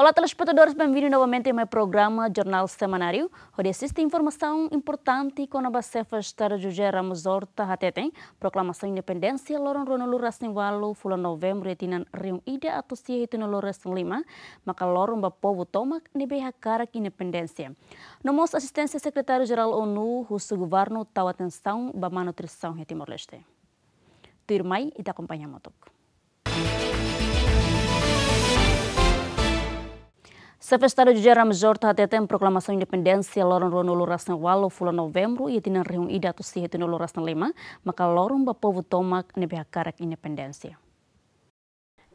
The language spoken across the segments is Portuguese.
Olá, telespectadores, bem-vindos novamente ao meu programa Jornal Semanário, Hoje assiste informação importante com a base festa de José Ramos Horta tem Proclamação de Independência, Loron Ronolu Rasinvalo, Fula Novembro, Etinan Rio Ida, Atusia e Tunolo Rasin Lima, Maka Loron Bapovo Tomac, Nebeha Karak Independência. No Nomos Assistência Secretário-Geral ONU, Russo Governo, Tau Atenção, Bama Nutrição, Timor-Leste. Tirmai e te acompanha Motok. Sefestado de Jera Major até tem proclamação independência lorong rono luras na walo fula novembro e tinan reung ida tu si luras na lima, maka lorong ba povo toma nebeha karak independência.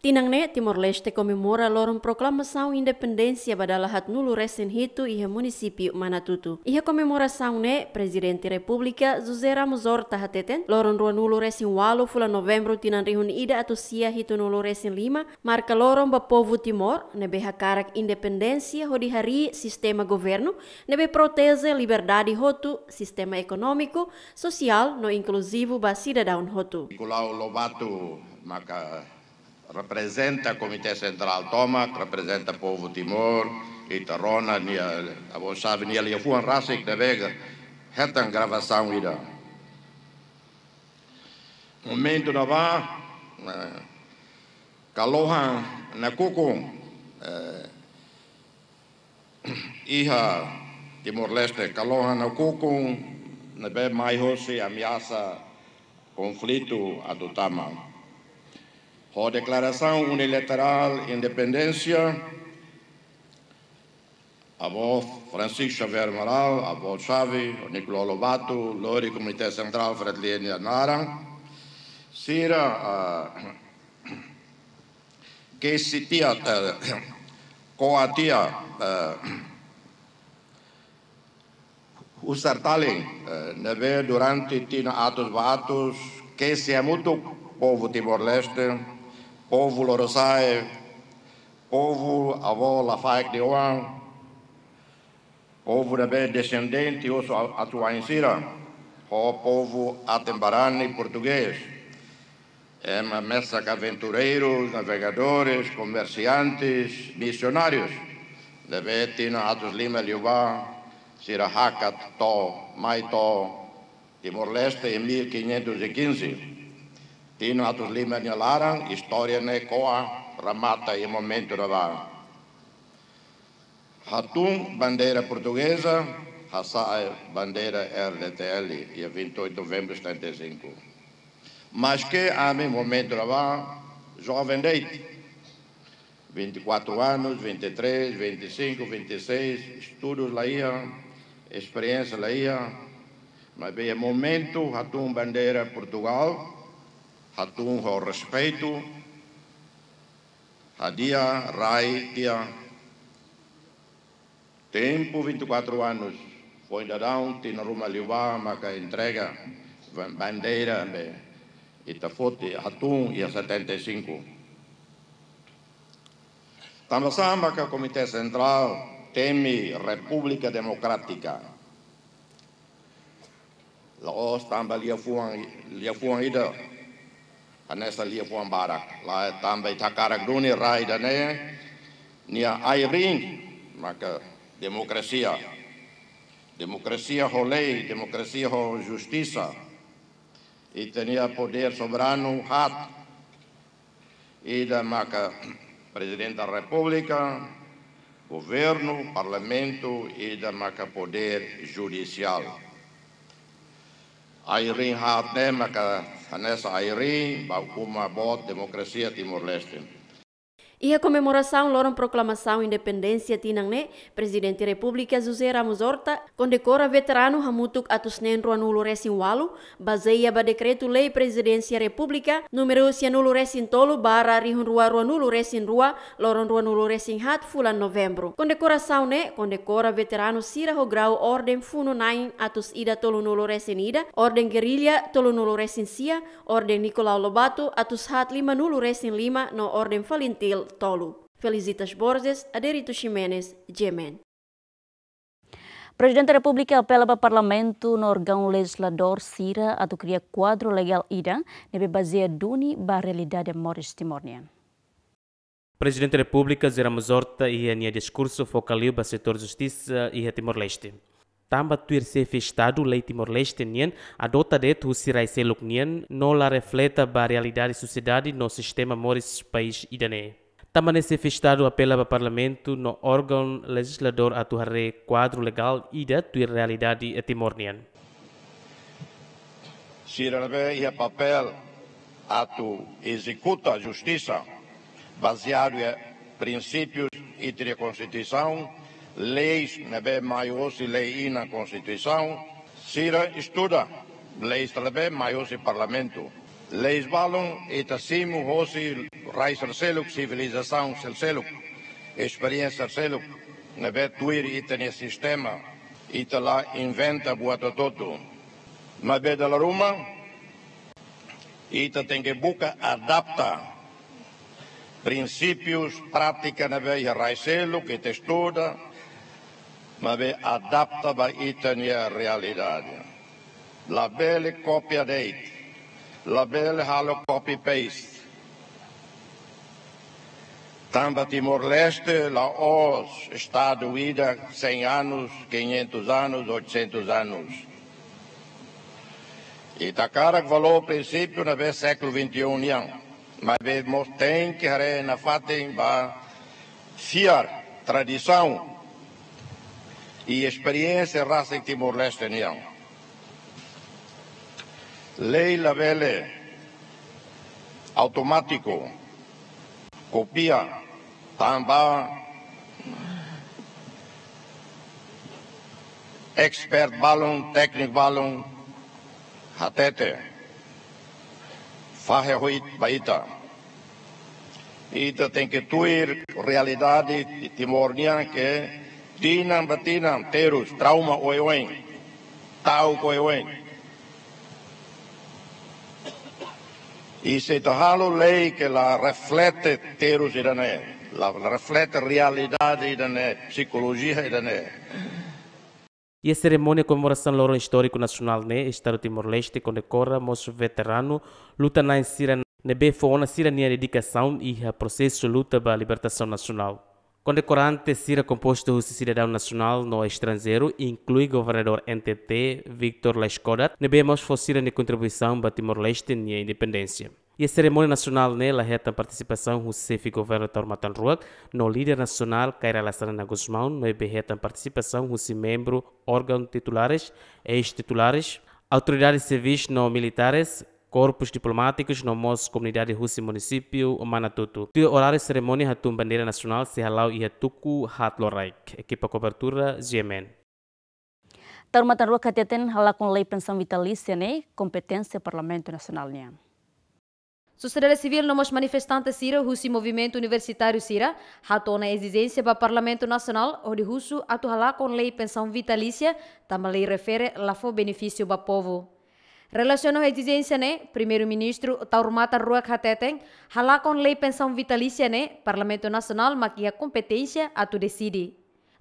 Tinangne Timor Leste comemora lorong proclamação independência badalahat nulu recém hitu e município Manatutu. E comemoração ne presidente república José Ramos Orta hateten lorong rua nulu recém walo fula novembro tinan rihun ida atusia hito nulu recém lima marca lorong ba povo Timor nebe hakarak independência hodi hari sistema governo nebe proteze liberdade hotu sistema econômico social no inclusivo ba cidadão hotu. Nicolau Lobato maka representa Comitê Central Tomac, representa o Povo Timor, e a vos e a fuan rasik da vega, retan gravação irá. Momento da vá, eh, kalohan na kukung, eh, iha Timor-Leste, kalohan na kukung, na be mais hosi ameaça conflito a do tamanho ou declaração unilateral independência, avô Francisco Xavier Moral, avô Chave, Nicolau Lobato, Lori Comitê Central Fratellini Anara, Sira, uh, ah, tia uh, a uh, eh, Usartali, uh, eh, Neve Durante, Tina Atos Batos, que se é muito povo timor-leste, povo Lorosai, povo avô Lafaik de Oan, povo bem descendente Osso Atuainsira, o povo Atembarani português, é uma mesa de aventureiros, navegadores, comerciantes, missionários, também tinha Atos Lima Liubá, Sirahakat, Tó, Maitó, Timor-Leste em 1515 lima limania história na koa, ramata e momento da var. Hatum, bandeira portuguesa, Hassai, bandeira RDTL, dia 28 de novembro de 75. Mas que a mim momento da var, jovem deite, 24 anos, 23, 25, 26, estudos lá ia, experiência lá ia, mas bem, é momento, Hatum Bandeira Portugal, Hatunho ao respeito, Hadia Rai Tia. Tempo 24 anos, foi darão, tina ruma liwa, maca entrega, bandeira, itafote, Hatum e a 75. Tamasamba, que o Comitê Central, teme República Democrática. Laos tamba lia fuang lia fuang ida näistä liepua barak também tambe takarak gruni raida né nia airin maka democracia democracia ho lei democracia ho justiça e tinha poder soberano hat e da maka presidente da república governo parlamento e da maka poder judicial airin hat né maka Anes Airi, Bakuma Bot, Democracia ya Timur leste E a comemoração loram proclamação independência tinangne, presidente República José Ramos Horta, condecora veterano Hamutuk Atusnenro Anulo Resinwalu, baseia ba decreto lei presidência República, número Cianulo Resintolo barra Rihunrua Ruanulo Resinrua, loron Ruanulo Resinhat, fulan novembro. Condecoração ne, né? condecora veterano Sira Rograu Ordem Funo Nain Atus Ida Tolunulo Resinida, Ordem Guerrilha Tolunulo Sia, Ordem Nicolau Lobato Atus Hat Lima Nulo Resin Lima, no Ordem Falintil. Miguel Tolo, Felicitas Borges, Aderito Ximenes, Yemen. Presidente da República apela para o Parlamento no órgão legislador CIRA a criar quadro legal ida, nebe baseia duni ba realidade moris timorniana. Presidente da República Zeramazorta e a minha discurso focaliu para setor justiça e a Timor-Leste. Tamba tuir se Estado lei Timor-Leste nien adota de tu sirai se luk nien não la refleta ba realidade sociedade no sistema moris país idané também se festado apela para o Parlamento no órgão legislador a torre quadro legal e da tua realidade timorniana. Sirve e é papel tu executa a justiça baseado em princípios e da Constituição, leis neve né, maior se lei na Constituição, Sira estuda leis também maior se Parlamento. Leis valem e tacimo hoje raiz Arceluk, civilização Arceluk, experiência Arceluk, na vetë tuiri e të një sistema, e të la inventa bua të totu. Ma bedë la ruma, i tem que nge buka adapta principius, pratika në vejë que te estuda, mas ve adapta ba a të realidade. realidadja. La bele copia date, la bela halo copy paste, Tamba, Timor-Leste, Laos, está doída 100 anos, 500 anos, 800 anos. Itacara que falou o princípio na vez século XXI união, mas vemos tem que na fatem ba fiar tradição e experiência raça em Timor-Leste união. Lei Lavele, automático, copia, tamba, expert balon, técnico balon, hatete, faherruit baita. Ita tem que tuir realidade timornian que tinam batinam terus trauma oioen, tau oioen. e se tajalo lei que la reflete teros irané, la reflete realidad irané, psicologia irané. E a cerimônia comemoração do histórico nacional né, Estado Timor-Leste condecora os veterano luta na Síria, na né? Befona, Síria, na dedicação e processo de luta para a libertação nacional. Condecorante será composto de cidadão nacional no estrangeiro, inclui governador NTT Victor Lescodat, ne bemos fossira de contribuição para Timor-Leste e a independência. E a cerimônia nacional nela né, reta participação do CEF Governo Tormatan Ruak, no líder nacional Kaira Lassana Guzmão, no EB a participação do membro órgão titulares, ex-titulares, autoridades civis não militares, corpos diplomáticos no MOS Comunidade Russa e Município Manatutu. De horário cerimônia Hatum Bandeira Nacional se halau e Hatuku Hatloraik. Equipa cobertura GMN. Tarma tarua kateten halá com lei pensão vitalícia né competência Parlamento Nacional né. Sociedade civil nomos manifestantes Sira, Russo Movimento Universitário Sira, ratou exigência para Parlamento Nacional, onde Russo halá com lei pensão vitalícia, tamalei refere lá benefício para povo. Relaciona a exigência, né? Primeiro-ministro Taurmata Rua Khateten, halá com lei pensão vitalícia, né? Parlamento Nacional, maquia competência a tu decide.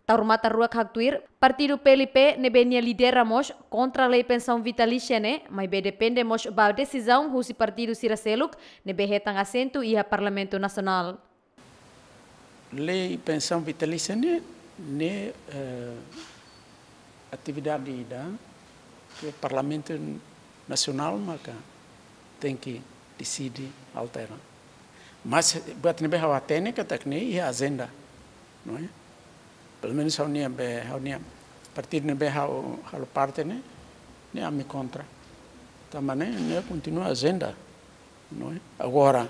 Taurmata Rua Khaktuir, partido PLP nebenia lidera mos contra a lei pensão vitalícia, né? Mas be depende mos ba decisão husi partido Siraceluk nebe retang assento e a Parlamento Nacional. Lei pensão vitalícia, né? Ne, uh, atividade da Parlamento Nacional nacional maka tem que decidir alterar. Mas buat ter bahwa técnica é a agenda, não é? Pelo menos a União, be hau nia partir não be hau hau parte né ni a me contra. Também né continua a agenda, não é? Agora,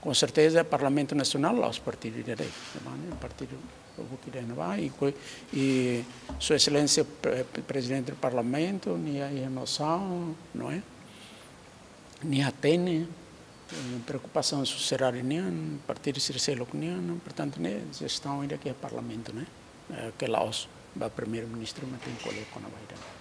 com certeza, o Parlamento Nacional lá os partidos de direito, o partido Bukirena vai e, Sua Excelência Presidente do Parlamento, nem a emoção, não é? Nem a tene, preocupação social, nem partido Circelo, nem, portanto, né, gestão ainda que é Parlamento, né? Que Laos, o primeiro-ministro, mas tem colega com a Bahia.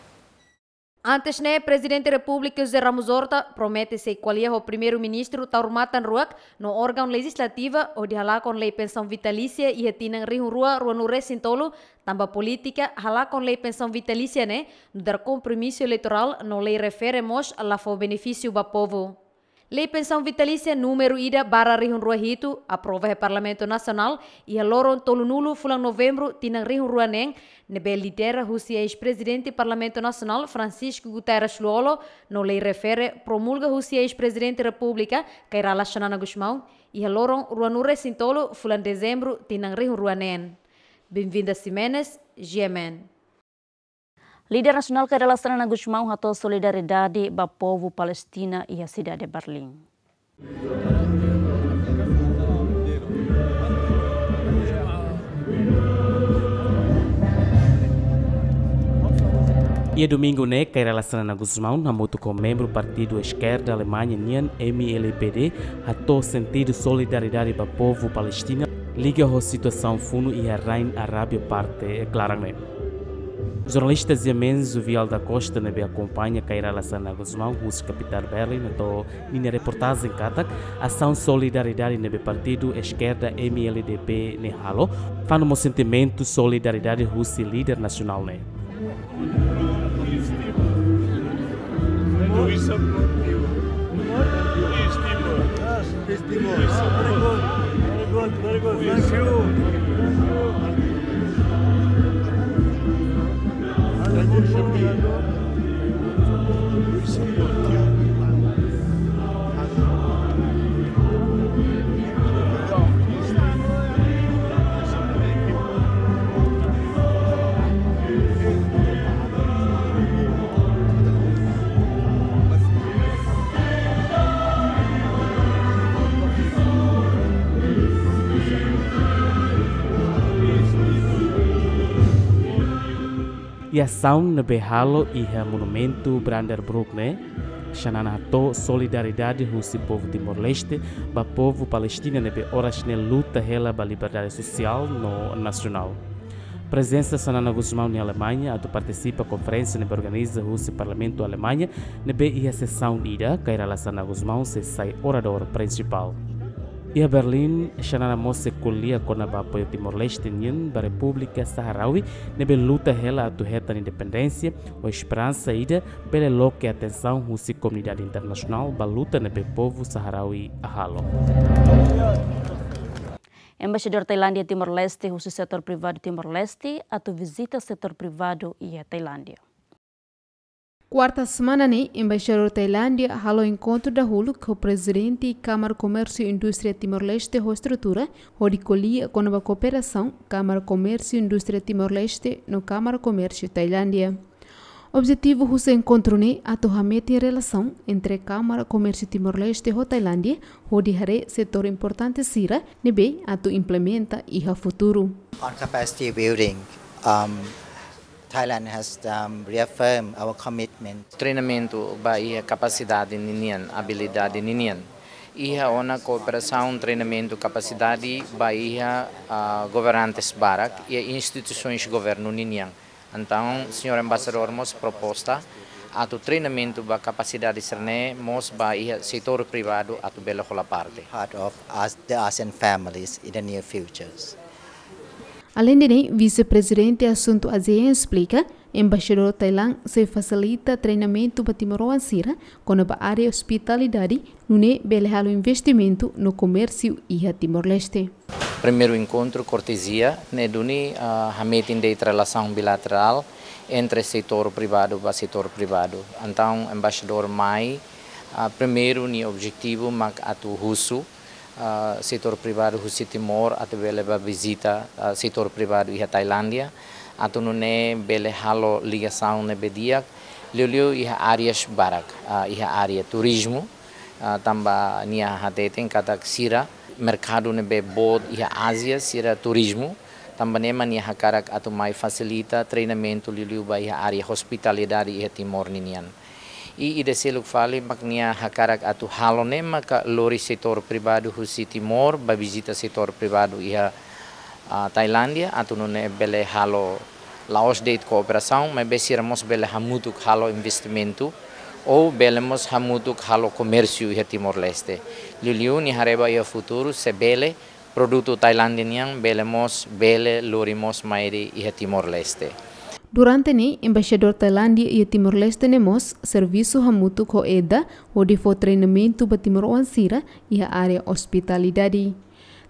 Antes né, presidente da República José Ramos Horta promete se qualia o primeiro-ministro Taurmatan Ruak no órgão legislativo, o dihalá com lei pensão vitalícia e retinang rihun rua rua no resintolo tamba política halá com lei pensão vitalícia né no dar compromisso eleitoral no lei refere mos a la benefício ba povo. Lei Pensão Vitalícia número ida barra rihun ruahitu, aprova o Parlamento Nacional e a loron tolu nulo fulan novembro tinang rihun ruaneng, nebe lidera husi ex-presidente Parlamento Nacional Francisco Guterres Luolo, no lei refere promulga husi ex-presidente República, cairá la xanana Guzmão e a loron ruanure sintolo fulan dezembro tinang rihun ruanen. Bem-vinda Simenes, GMN. Líder nacional que relaciona na Guzmão atua solidariedade para o povo palestino e a cidade de Berlim. E é domingo, né, que relação na Guzmão, na moto com membro partido esquerda Alemanha, NIAN, MLPD, atou sentido solidariedade para o povo palestino, liga a situação fundo e a Rain Arábia parte, é claramente. Né? Os jornalistas Yemenzo Vial da Costa ne be acompanha Kaira Lassana Guzmão, Gus Capital Berli, na minha reportagem em Katak, ação solidariedade no partido esquerda MLDP ne halo, no mo sentimento solidariedade Rússia líder nacional ne. Very good, very good, thank you. you ia saun behalo halo iha monumento Brandenburg, eh? né? to solidariedade russo e povo Timor-Leste, ba povo palestino nebe oras ne luta pela ba liberdade social no nacional. Presença Sanana Guzmão na Alemanha, ato participa conferência nebe organiza russo parlamento Alemanha, nebe a sessão ida, cairá la Sanana Guzmão se sai orador principal. Ia Berlim xanana mose kulia kona do Timor-Leste nien ba República Saharaui nebe luta rela a reta na independência ou esperança ida pela loque atenção russi comunidade internacional ba luta nebe povo Saharaui ahalo. Embaixador Tailândia Timor-Leste, o setor privado Timor-Leste, a visita setor privado e Tailândia. Quarta semana, né, embaixador Tailândia halou encontro da Hulu com o presidente da Câmara Comércio e Indústria Timor-Leste ho estrutura, rodicolia com a cooperação Câmara Comércio e Indústria Timor-Leste no Câmara Comércio Tailândia. Objetivo desse encontro né, atorramento em relação entre Câmara Comércio Timor-Leste e Tailândia, onde hare setor importante sira, nebe ato implementa e a futuro. On capacity building, um... Thailand has um, reaffirmed our commitment. Treinamento Bahia Capacidade Ninian, Habilidade Ninian. Iha ona cooperação, treinamento, capacidade Bahia uh, governantes Barak e instituições governo Ninian. Então, senhor embaixador, mos proposta a tu treinamento ba capacidade serne mos Bahia setor privado a tu bela parte. Part of us, the ASEAN families in the near futures. Além de nem, vice-presidente assunto ASEAN explica, embaixador Tailândia se facilita treinamento para Timor-Oeste com a área hospitalidade, nune belhalo investimento no comércio e a Timor-Leste. Primeiro encontro, cortesia, né, duni a uh, de relação bilateral entre setor privado e setor privado. Então, embaixador Mai, primeiro, o objetivo, é atu russo, setor privado husi timor at bele ba visita setor privado iha Tailandia nune bele halo liga saune bediak lulio iha arias barak iha aria turismo tamba nia hateten katak sira mercado ne be bod iha Ásia sira turismo também man iha karak mai facilita treinamento liliu ba iha área hospitalidade iha timor ninian i ide seluk fali maknia hakarak atu halone maka lori setor pribadu husi timor ba visita setor pribadu iha uh, Thailandia atu nune bele halo Laos date kooperasaun me besir mos bele hamutuk halo o ou belemos hamutuk halo komersiu iha Timor Leste liliu ni hareba iha futuru se bele produto Thailandian yang belemos bele mos mairi iha Timor Leste Durante ni, embaixador Tailândia e Timor-Leste nemos serviço hamutu ko eda o de fo treinamento ba Timor-Wan e a área hospitalidade.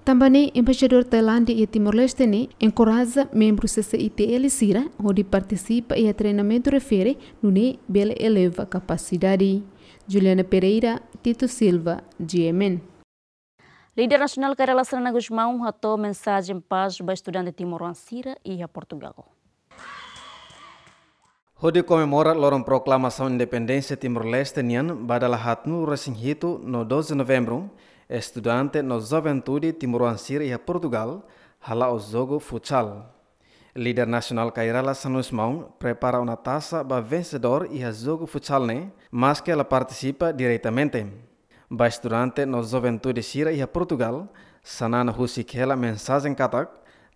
Também, embaixador Tailândia e Timor-Leste ne encoraja membros CCITL Sira o de participa e a treinamento refere no ne bela eleva capacidade. Juliana Pereira, Tito Silva, G.M.N. Líder nacional Carela Serena Guzmão ratou mensagem paz para estudante Timor-Wan e a Portugal. Hodi comemora loron proclamação Timur timor Nian badala hatnu hitu no 12 November, estudante no juventude timoruansir iha Portugal, hala ozogo futsal. Lider nasional Kairala Sanusmaung, prepara una tasa ba vencedor iha zogo futsal ne, mas que participa direitamente. Ba estudante no juventude sira iha Portugal, sanana husikela mensazen katak,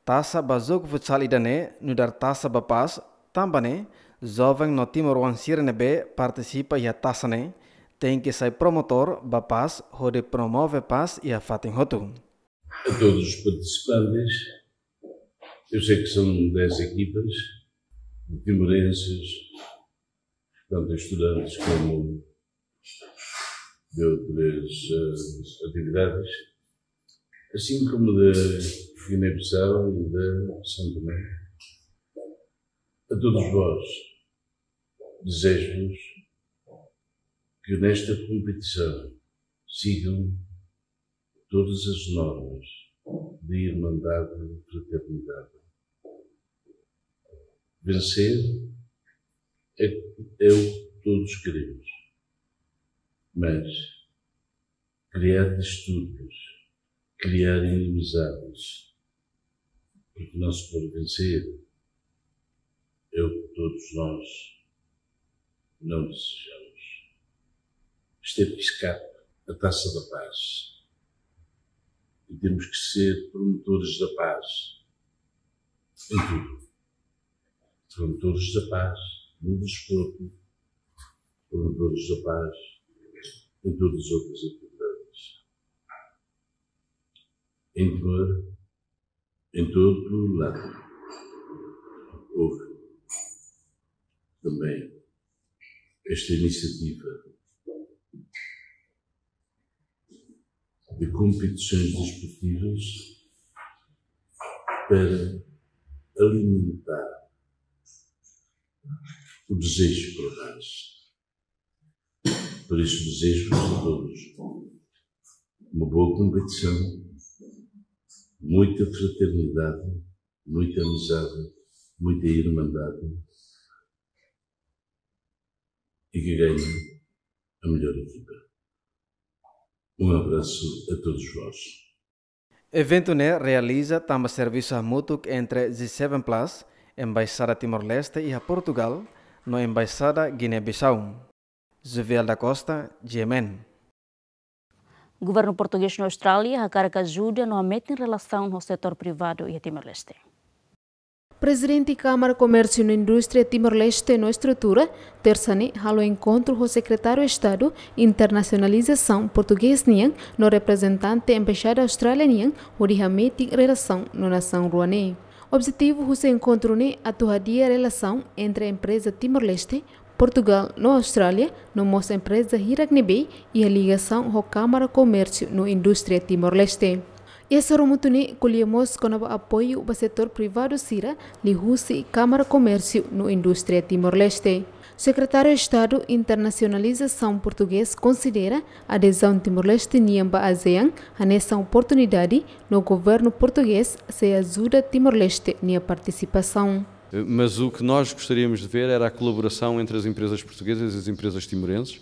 tasa ba zogo futsal idane, nudar tasa ba pas, tambane, jovem no Timor Sirnebe participa e atasane, né? tem que ser promotor da paz, onde promove a paz e a fatem rotu. A todos os participantes, eu sei que são 10 equipas, de timorenses, tanto estudantes como de outras uh, atividades, assim como de Guiné-Bissau e de São Tomé. A todos vós, Desejo-vos que nesta competição sigam todas as normas de irmandade e fraternidade. Vencer é, é o que todos queremos, mas criar distúrbios, criar inimizades, porque não se pode vencer, é o que todos nós não desejamos. Esteve que é escape a taça da paz. E temos que ser promotores da paz em tudo. Promotores da paz no desporto, promotores da paz em todas as outras atividades. Em dor, em todo lado, houve também esta iniciativa de competições desportivas para alimentar o desejo para nós. Por isso desejo a todos uma boa competição, muita fraternidade, muita amizade, muita irmandade e que ganhe a melhor equipa. Um abraço a todos vós. Eventune realiza também serviços mútuos entre G7 Plus, Embaixada Timor-Leste e a Portugal, no Embaixada Guiné-Bissau. Zuviel da Costa, Yemen. O governo português na Austrália recarga ajuda novamente em relação ao setor privado e a Timor-Leste. Presidente Câmara Comércio e Indústria Timor-Leste no Estrutura, terça-ne, halo encontro com o secretário de Estado Internacionalização Português Nian, no representante Embaixada Austrália Nian, o de Relação no Nação Ruané. Objetivo do encontro é a a relação entre a empresa Timor-Leste, Portugal no Austrália, no nossa empresa Hiragnibe e a ligação com a Câmara Comércio e Indústria Timor-Leste. Esse mutuni colhemos com apoio do setor privado Sira, Lihusi, Câmara Comércio no Indústria Timor-Leste. Secretário de Estado Internacionalização Português considera a adesão Timor-Leste Niamba ASEAN a nessa oportunidade no governo português se ajuda Timor-Leste na participação mas o que nós gostaríamos de ver era a colaboração entre as empresas portuguesas e as empresas timorenses,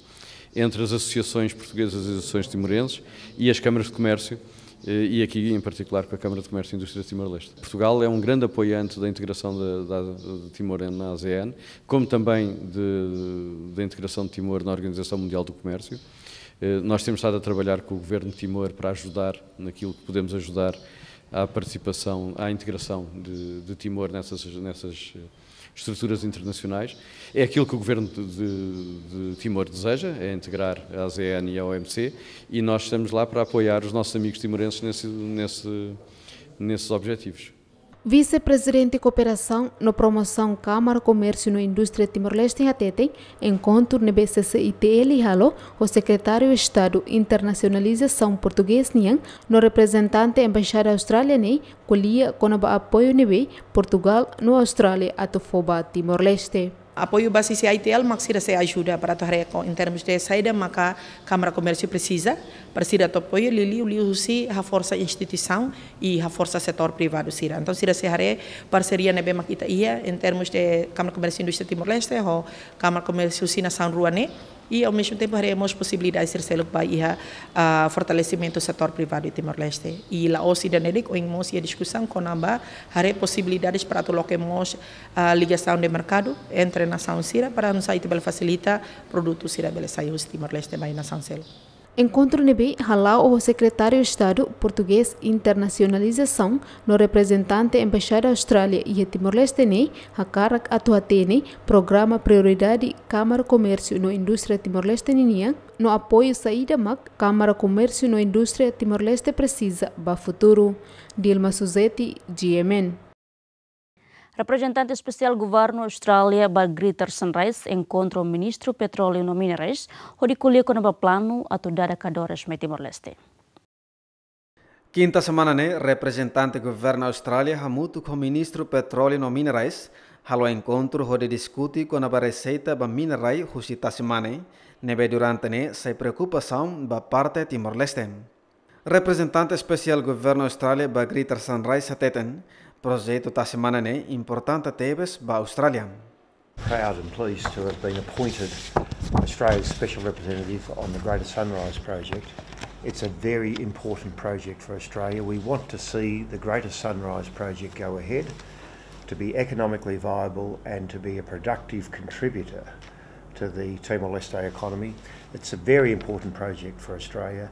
entre as associações portuguesas e as associações timorenses e as câmaras de comércio eh, e aqui em particular com a Câmara de Comércio e Indústria de Timor-Leste. Portugal é um grande apoiante da integração de, de, de Timor na ASEAN, como também da integração de Timor na Organização Mundial do Comércio. Eh, nós temos estado a trabalhar com o Governo de Timor para ajudar naquilo que podemos ajudar à participação, à integração de, de Timor nessas, nessas estruturas internacionais. É aquilo que o governo de, de, de Timor deseja, é integrar a ASEAN e a OMC, e nós estamos lá para apoiar os nossos amigos timorenses nesse, nesse, nesses objetivos. Vice-presidente de Cooperação na Promoção Câmara Comércio na Indústria Timor-Leste em Atete, encontro na BCC ITL Halo, o secretário de Estado Internacionalização Português Nian, no representante Embaixada Austrália Nei, colhia com apoio Nebe, Portugal, no Austrália, Atofoba, Timor-Leste apoio basis ITL maksira se ajuda para tarre em termos de saída maka Câmara Comércio precisa para sira apoio lili uliusi a força instituição e a força setor privado sira então sira se hare parceria nebe makita ia em termos de Câmara Comércio Indústria Timor Leste ho Câmara Comércio Sina San Ruane e, ao mesmo tempo, haremos possibilidades de ser para a fortalecimento do setor privado de Timor-Leste. E lá, o cidadão, com a discussão com a hare possibilidades para colocarmos a ligação de mercado entre a nação Sira para nos facilitar produtos Sira Beleza e de Timor-Leste na nação Sira. Encontro NEB halou o secretário de Estado português Internacionalização no representante Embaixada Austrália e Timor-Leste ne hakarak atuatene programa prioridade Câmara Comércio no Indústria Timor-Leste ninia no apoio saída mac Câmara Comércio no Indústria Timor-Leste precisa ba futuro. Dilma Suzeti, GMN. Representante especial Governo Austrália Bagritar Sunrise encontra o ministro Petróleo no Minerais, onde colhe o plano a toda a cadoras de Timor-Leste. Quinta semana, né? Representante Governo Austrália Hamuto com o ministro Petróleo no Minerais, halo encontro onde discute com a receita da minerais justa tá semana, neve durante né, se preocupação da parte Timor-Leste. Representante especial Governo Austrália Bagritar Sunrise ateten, projeto da semana né, Tebes Austrália. Proud and pleased to have been appointed Australia's special representative on the Greater Sunrise project. It's a very important project for Australia. We want to see the Greater Sunrise project go ahead, to be economically viable and to be a productive contributor to the Timor-Leste economy. It's a very important project for Australia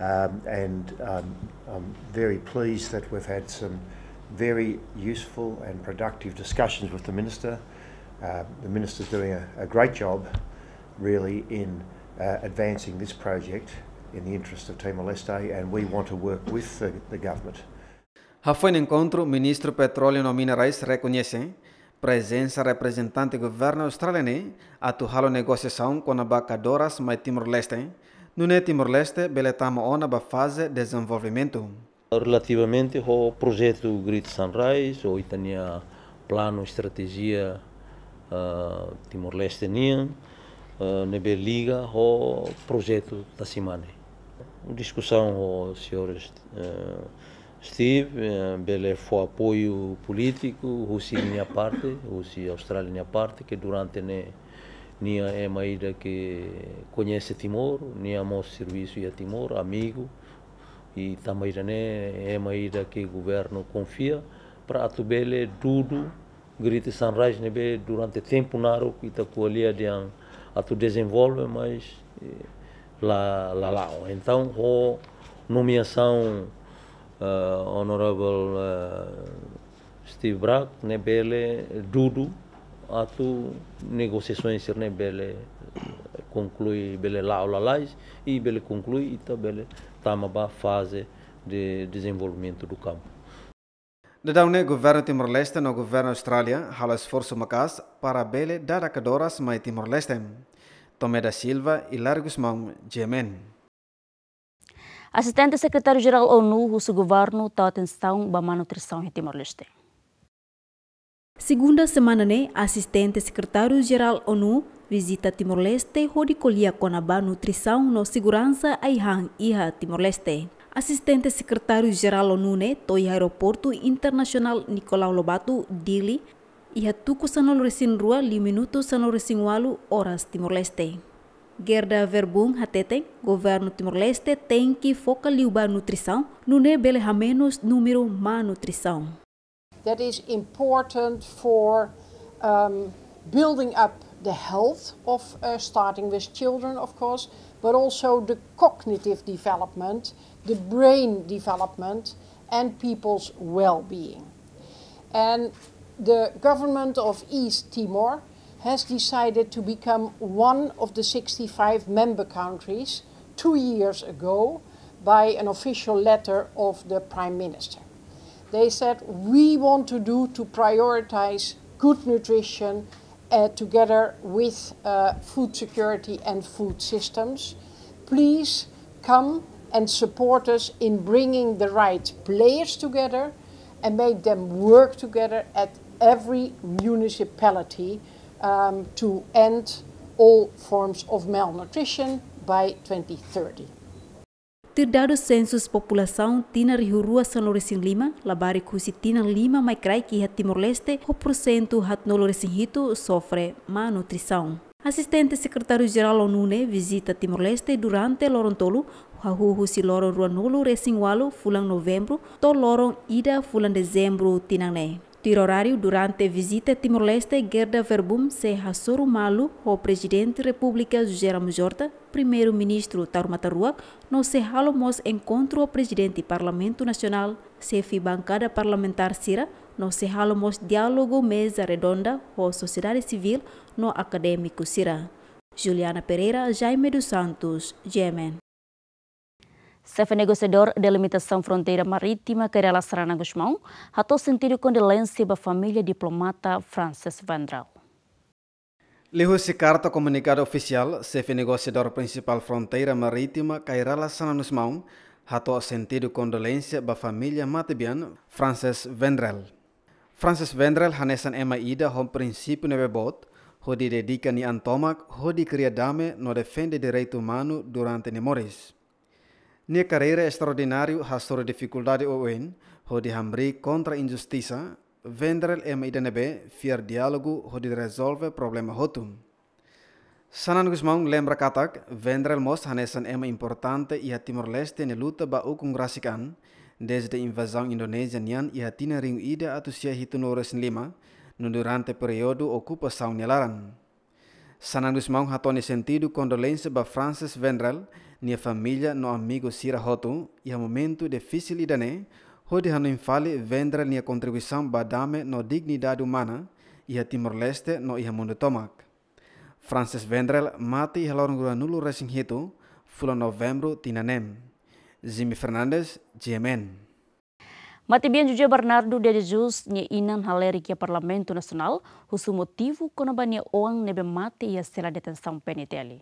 um, and um, I'm very pleased that we've had some very useful and productive discussions with the Minister. Uh, the Minister's doing a, a great job, really, in uh, advancing this project in the interest of Timor-Leste and we want to work with the, the government. Já foi no encontro, o ministro Petróleo e Minerais reconhece presença representante do governo australiano a turralo negociação com abacadoras mais Timor-Leste. No Timor-Leste, beletamo ona ba fase desenvolvimento. Relativamente ao projeto Great Sunrise, ou tinha plano, estratégia uh, ah, Timor-Leste tinha, uh, na Liga, o projeto da semana. Discussão com os senhores uh, eh, Steve, uh, foi apoio político, Rússia minha parte, Rússia e Austrália minha parte, que durante a minha é uma ida que conhece Timor, minha é mostra serviço e a é Timor, amigo, e Tamairane é uma ida que o governo confia para atubele tudo grite sanraj nebe durante tempo naro que está coalia de an tu desenvolve mas eh, lá lá lá então o nomeação uh, eh, honorable uh, Steve Brack nebele a tu negociações nebele conclui bele lá lá lá e bele conclui e tá bele Tamaba fase de desenvolvimento do campo. De governo Timor-Leste no governo Austrália faz esforço macas para bele a cadoras mais Timor-Leste. Tomé da Silva e Largos Mão, Gemen. Assistente secretário-geral ONU, o governo está atenção para manutenção em Timor-Leste. Segunda semana, né, assistente secretário-geral ONU, Visita Timor-Leste, onde colhia Conabá Nutrição no Segurança Aihan Iha Timor-Leste. Assistente Secretário-Geral onune Toi Aeroporto Internacional Nicolau Lobato, Dili, Iha Tuku Sanoresin Rua, Liminuto resin Walu, Horas Timor-Leste. Gerda Verbum Hatete, governo Timor-Leste tem que ba nutrição NUNE beleja menos número má nutrição. That is important for um, building up the health of uh, starting with children, of course, but also the cognitive development, the brain development, and people's well-being. And the government of East Timor has decided to become one of the 65 member countries two years ago by an official letter of the Prime Minister. They said, we want to do to prioritize good nutrition, uh, together with uh, food security and food systems. Please come and support us in bringing the right players together and make them work together at every municipality um, to end all forms of malnutrition by 2030. Terdado sensus população tina rihurua sanoresin lima, labari kusi tina lima mai crai que Timor-Leste, o porcento hatnoloresin hito sofre má Asisten Sekretaris secretário-geral ONU visita Timor-Leste durante loron tolu, hahuhu si loron ruanulu resin walu fulan novembro, to loron ida fulan dezembro tinang Tirorariu durante visita Timor-Leste, Gerda Verbum se Hassoro Malu, o presidente da República Geram Jorda, primeiro-ministro Tarumatarua, no se halomos encontro o presidente do Parlamento Nacional, chefe bancada parlamentar Sira, no se halomos diálogo mesa redonda com sociedade civil no acadêmico Sira. Juliana Pereira, Jaime dos Santos, Yemen. Chefe negociador da limitação fronteira marítima, Carela Sarana Guzmão, ratou sentido condolência a família diplomata Frances Vandral. Lehusi carta comunicado oficial, chefe negociador principal fronteira marítima, Cairala Sananusmão, ratou sentido condolência da família Matibian, Frances Vendrel. Frances Vendrel hanesan ema ida hom princípio nebebot, ho dedica ni antomak, ho di criadame no defende direito humano durante memórias. Nia carreira extraordinário ha sua dificuldade o en, hodi hamri contra injustiça, vendrel ema be fiar diálogo di resolve problema hotum. Sanan Guzmán lembra katak, vendrel mos hanesan ema importante ia Timor-Leste ne luta ba ukung rasikan, desde invasão Indonesia nian ia tina ringu ida atusia hitunores lima, nundurante durante período ocupação nelaran. Sananduismão hatone sentido condolência ba Francis Vendral, nia família no amigo Sira Hotu, e a momento difícil idane, hodi hanu infale Vendral nia contribuição ba dame no dignidade humana, e a Timor-Leste no iha mundo tomak. Francis Vendral mati e lorong gura nulu resing hitu, fula novembro tinanem. Jimmy Fernandes, GMN. Matibian juja Bernardo de Jesus nye inan haleri kia Parlamento Nacional husu motivo konabania oang nebe mate ia sela detenção peniteli.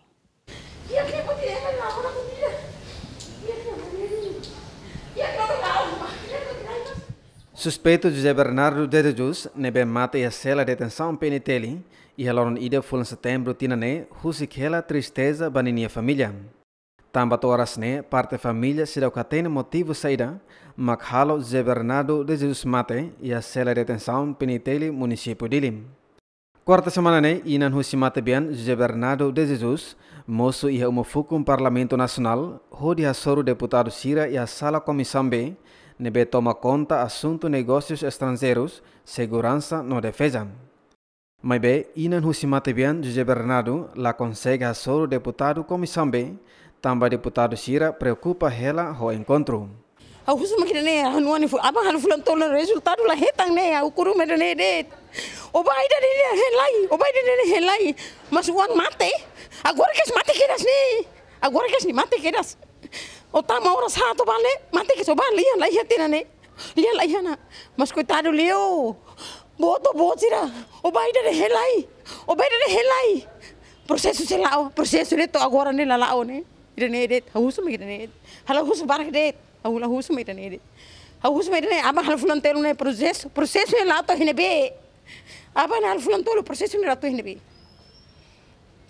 Suspeito José Bernardo de Jesus nebe mate ia sela detenção peniteli e haloron ida fulan setembro ne, husi kela tristeza baninia família. Tambat orasne parte família será que tem motivo saída, makhalo Zé Bernardo de Jesus Mate e a cela de detenção penitele município de Quarta semana ne né? inan husi mate bian Bernardo de Jesus, moço e homofucum parlamento nacional, rodi a soro deputado Sira e a sala comissão B, nebe toma conta assunto negócios estrangeiros, segurança no defesa. Mas bem, inan husi mate bian Bernardo, la consegue a soro deputado comissão B, Tambah deputado Sira preocupa hela ho encontro. husu uso ne anu ani fu apa hanu fulan tolo resultado la hetang ne au kuru ne de o baida de helai o baida de helai mas uang mate agora que mate quedas ne agora que mate quedas o ora sa to bale, mate que so vale la hija tira ne lia la mas coitado leo boto botira o baida de helai o baida de helai processo sei lá proses itu agora ne la ne idanaedet hawusuma idaneed halahusu barakadeed hawulahusuma idaneedet hawusuma idane aban halfulantelu processo processo ne lato hinebe aban halfulantelu processo ne lato hinebe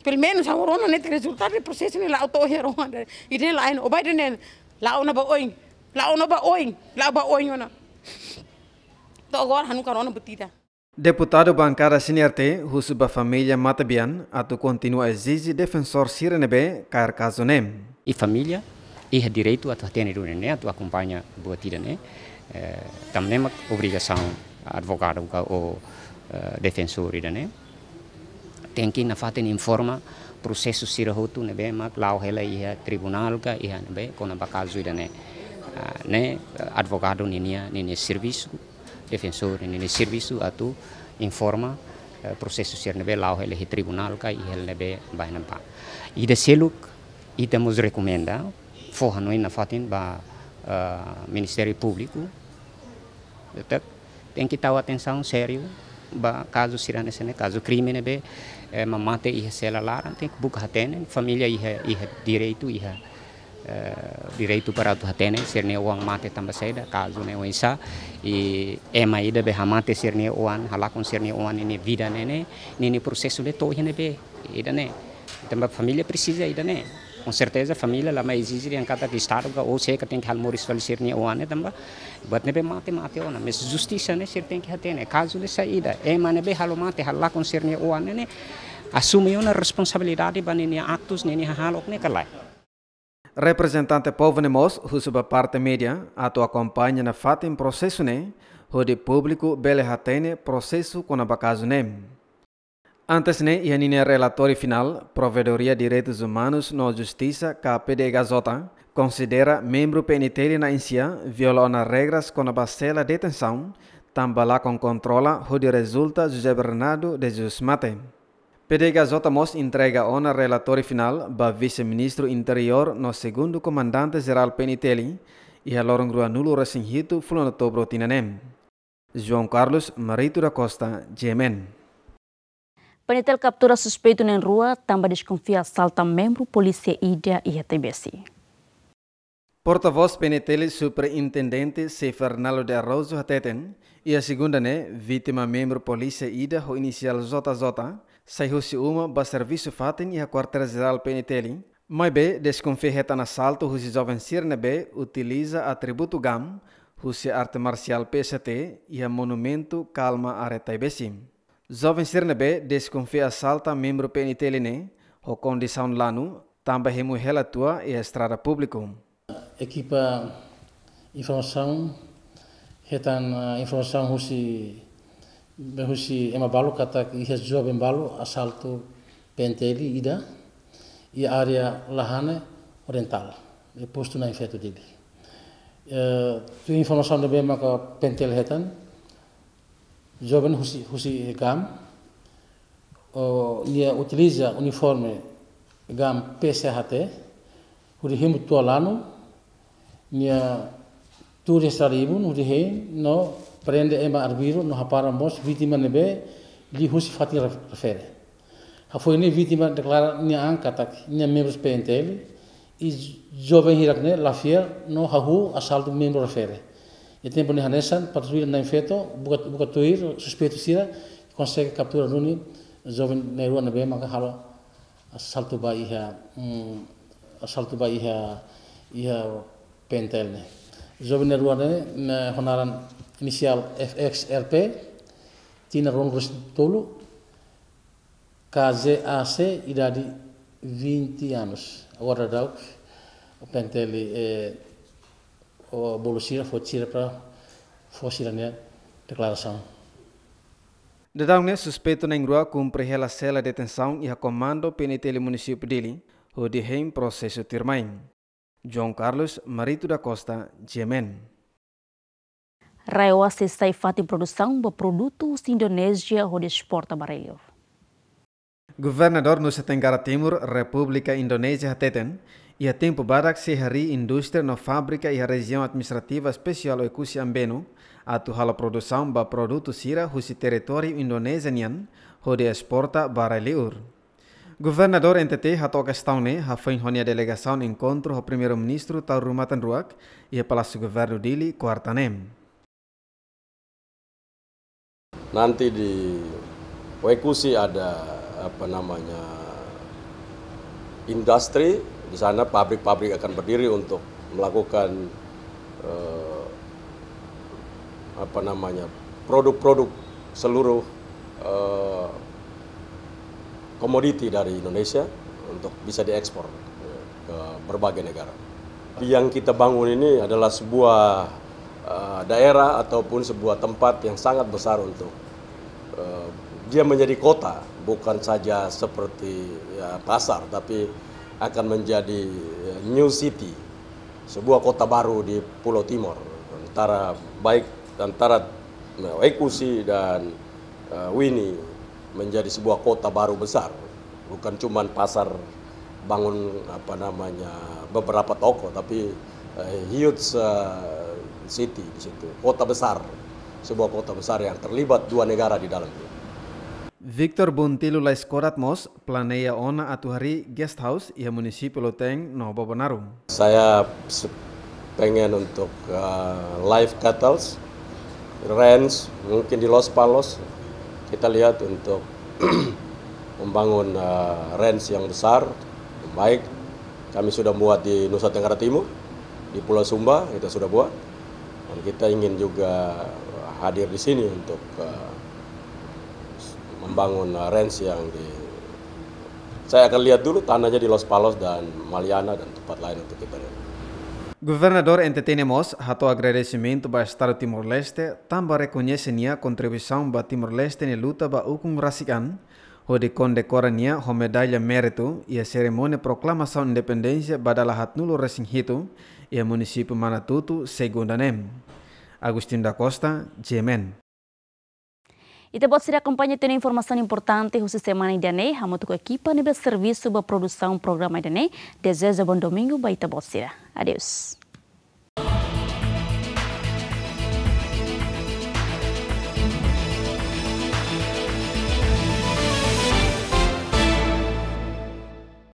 pelo menos a orona net resultado do processo ne lato herona idane lain obaidane laona ba oin laona ba oin laoba oin ona to agora hanukarona butida Deputado bancada siniarte husuba família Matabian ato continua exige defensor sirenebe kar caso nem. E família e direito a ter né, a tua acompanha boa tira né. Eh, é também é obrigação advogado ou uh, eh, defensor né. Tem que na faten informa processo sirahutu nebe mak lau hela ia tribunal ka ia nebe Com a ah, né. né advogado ninia ninia serviço defensor ini serviço atau informa eh, proses sosial nebe lau ele he tribunal ka i ele nebe não pa i de seluk i de mos recomenda fo hanoi na fatin ba eh, ministério público tak tem que ter atenção sério ba caso sirane sene caso crime nebe eh, mamate i sela lara tem que buka hatene família i direito i Eh, direito para do hatene serne wan mate tamba seda caso ne oisa e é maida be hamate serne uan halakun con serne wan ini vida ne ne ne processo de torre ne be ida ne tamba família precisa ida ne com certeza a família lá mais exige em cada estado ou sei que tem que halmor esfalecer ne wan ne tamba batne be mate mate ona mas justiça ne sir tem que hatene caso de saída é mane be halo mate hala com serne wan ne assume uma responsabilidade banini actos ne ne ne kalai Representante povo nemos, husuba parte media, tua campanha na fata em processo ne, hode público bele hatene processo com abacaso ne. Antes ne, ianine relatório final, Provedoria Direitos Humanos no Justiça, KPD Gazota, considera membro penitente na insia violona regras com a bacela detenção, tambala com controla, hode resulta José Bernardo de Jusmate. PDHJ Mos entrega ona relatório final ba vice-ministro interior no segundo comandante-geral Penitelli e a Lorongru anulo recinhito fulano tobro tinanem. João Carlos Marito da Costa, GMN. Penitel captura suspeito na rua, também desconfia assalta membro polícia Ida e TBC. Porta-voz Penitelli, Superintendente C. Fernando de Arroz Hateten e a segunda né, vítima membro polícia Ida, o inicial JJ, se uma ba serviço fatin e a quartel geral penitelin. Mas be desconfia na salto husi jovem sirne be utiliza atributo gam husi arte marcial PST e a monumento calma aretai besim. Jovem sirne be desconfia assalta membro peniteline o condição lanu também remu relatua e a estrada público. Equipa informação retan informação husi behusi ema balu katak iha jua bem balu asal tu penteli ida i área lahane oriental e posto na infeto dele tu informação de bem maka pentel hetan jovem husi husi gam o ia utiliza uniforme gam PCHT huri himu tualano nia turista ribun huri no prende ema arbiro no hapara mos vítima nebe li husi fati refere. Ha foi ne vítima declara ni an katak ni membros pentel e jovem hirakne lafia no hahu assalto membro refere. E tempo ni hanesan patrulha na infeto bukat bukatuir suspeito sira consegue captura nuni jovem ne rua nebe maka halo assalto ba iha mm, assalto ba iha iha pentel ne. Jovem ne rua ne honaran inicial FXRP tinha Rongres Tolo, KZAC, idade 20 anos. Agora o pentele eh, é, o bolusira foi tirar para fosira né declaração. Dedang ne suspeito na ingrua cumpre a cela detenção e a comando penitele município dele, o de processo tirmain. João Carlos Marito da Costa, Gemen. Raioase sai fati produção de produtos Indonésia ou de exporta barelho. Governador Nusa Tenggara Timur, República Indonésia Teten, e a tempo barak se hari indústria na fábrica e a região administrativa especial Ekusi Ambenu, atu hala produção ba produtos sira husi território indonesianian, ou de exporta barelho. Governador NTT Hato Castaune ha foi a delegação encontro o primeiro-ministro Tauru Ruak e a Palácio Governo Dili, Quartanem. Nanti di Wekusi ada apa namanya industri di sana pabrik-pabrik akan berdiri untuk melakukan eh, apa namanya produk-produk seluruh eh, komoditi dari Indonesia untuk bisa diekspor ke berbagai negara. Yang kita bangun ini adalah sebuah daerah ataupun sebuah tempat yang sangat besar untuk uh, dia menjadi kota bukan saja seperti ya, pasar tapi akan menjadi uh, new city sebuah kota baru di Pulau Timur antara baik antara eh, Ekusi dan uh, Winnie menjadi sebuah kota baru besar bukan cuma pasar bangun apa namanya beberapa toko tapi uh, huge uh, City di situ, kota besar, sebuah kota besar yang terlibat dua negara di dalamnya. Victor Buntilu la Mos, planeia ona atuhari guest house ia munisipi Loteng Nobo Bonarum. Saya pengen untuk uh, live cattles, ranch, mungkin di Los Palos. Kita lihat untuk membangun uh, ranch yang besar, baik. Kami sudah buat di Nusa Tenggara Timur, di Pulau Sumba kita sudah buat. Dan kita ingin juga hadir di sini untuk eh, membangun eh, range yang di saya akan lihat dulu tanahnya di Los Palos dan Maliana dan tempat lain untuk kita. Governador entendemos hato agradecimento ba Estado Timor-Leste tamba nia contribuição ba Timor-Leste ne luta ba ukung rasikan, condecora nia ho medalha mérito e a cerimônia proclamação independência nulu resing resinhito, e o município Manatuto, segundo NEM. Agostinho da Costa, Jemen. E pode ser acompanha tem informação importante o sistema DNA, a moto equipa nível serviço para produção programa DNA Desejo bom domingo, baita você. Adeus.